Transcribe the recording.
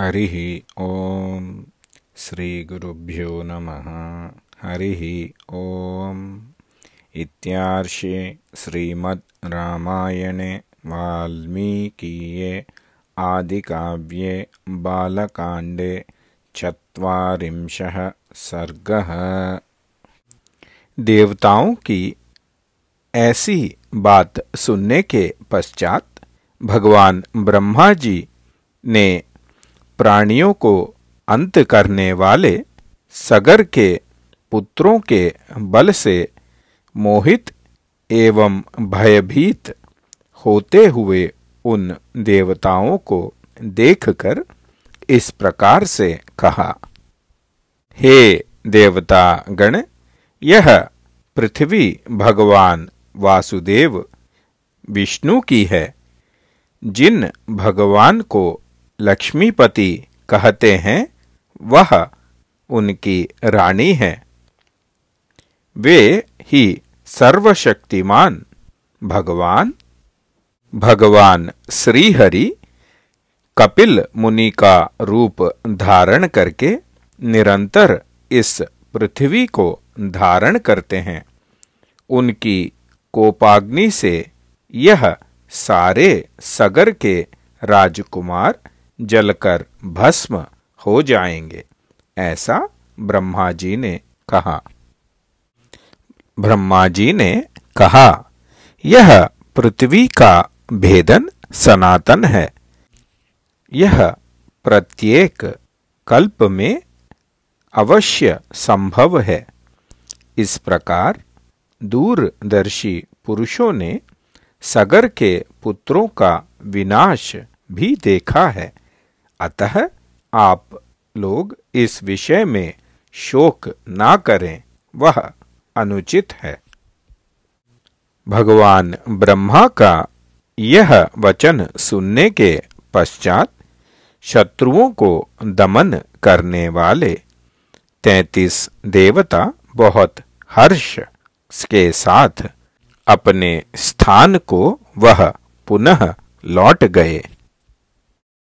हरिः ॐ श्रीगुरुभ्यो नमः हरिः ॐ इत्यार्षे श्रीमद् रामायणे वाल्मीकीये आदिकाव्ये बालकाण्डे चत्वारिंशः सर्गः देवताओं की ऐसी बात सुनने के पश्चात भगवान ब्रह्मा जी ने प्राणियों को अंत करने वाले सगर के पुत्रों के बल से मोहित एवं भयभीत होते हुए उन देवताओं को देखकर इस प्रकार से कहा हे देवता गण यह पृथ्वी भगवान वासुदेव विष्णु की है जिन भगवान को लक्ष्मीपति कहते हैं वह उनकी रानी है वे ही सर्वशक्तिमान भगवान भगवान श्रीहरि कपिल मुनि का रूप धारण करके निरंतर इस पृथ्वी को धारण करते हैं उनकी कोपाग्नि से यह सारे सगर के राजकुमार जलकर भस्म हो जाएंगे ऐसा ब्रह्मा जी ने कहा ब्रह्मा जी ने कहा यह पृथ्वी का भेदन सनातन है यह प्रत्येक कल्प में अवश्य संभव है इस प्रकार दूरदर्शी पुरुषों ने सगर के पुत्रों का विनाश भी देखा है अतः आप लोग इस विषय में शोक ना करें वह अनुचित है भगवान ब्रह्मा का यह वचन सुनने के पश्चात शत्रुओं को दमन करने वाले तैतीस देवता बहुत हर्ष के साथ अपने स्थान को वह पुनः लौट गए